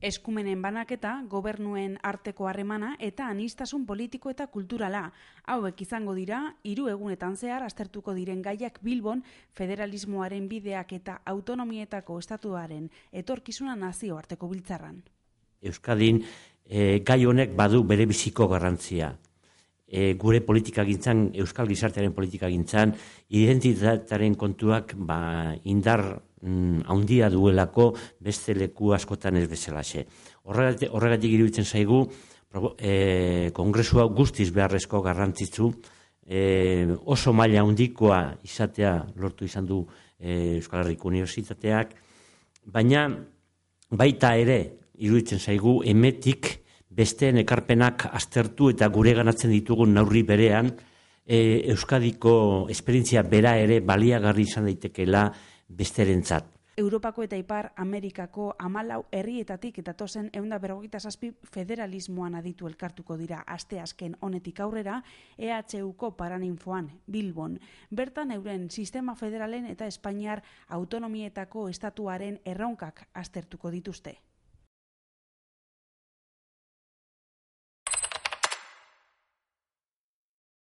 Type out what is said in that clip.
Eskumenen banaketa, gobernuen arteko harremana eta anistasun politiko eta kulturala. Hauek izango dira, hiru egunetan zehar aztertuko diren gaiak Bilbon, federalismoaren bideak eta autonomietako estatuaren etorkizuna nazio arteko biltzarran. Euskadin e, gai honek badu bere biziko garrantzia. Eh, gure politika gintzan, Euskal Gizartearen politika gintzan, identitatearen kontuak ba, indar haundia mm, duelako beste leku askotan ez bezalaxe. Horregatik, horregatik iruditzen zaigu, e, kongresua guztiz beharrezko garrantzitzu, e, oso maila handikoa izatea lortu izan du e, Euskal Herriko Unibertsitateak, baina baita ere iruditzen zaigu emetik besteen ekarpenak aztertu eta gure ganatzen ditugun naurri berean, e, Euskadiko esperientzia bera ere baliagarri izan daitekela besterentzat. Europako eta Ipar Amerikako amalau herrietatik eta tozen eunda berogita zazpi federalismoan aditu elkartuko dira asteazken honetik aurrera EHUko paraninfoan Bilbon. Bertan euren sistema federalen eta Espainiar autonomietako estatuaren erronkak aztertuko dituzte.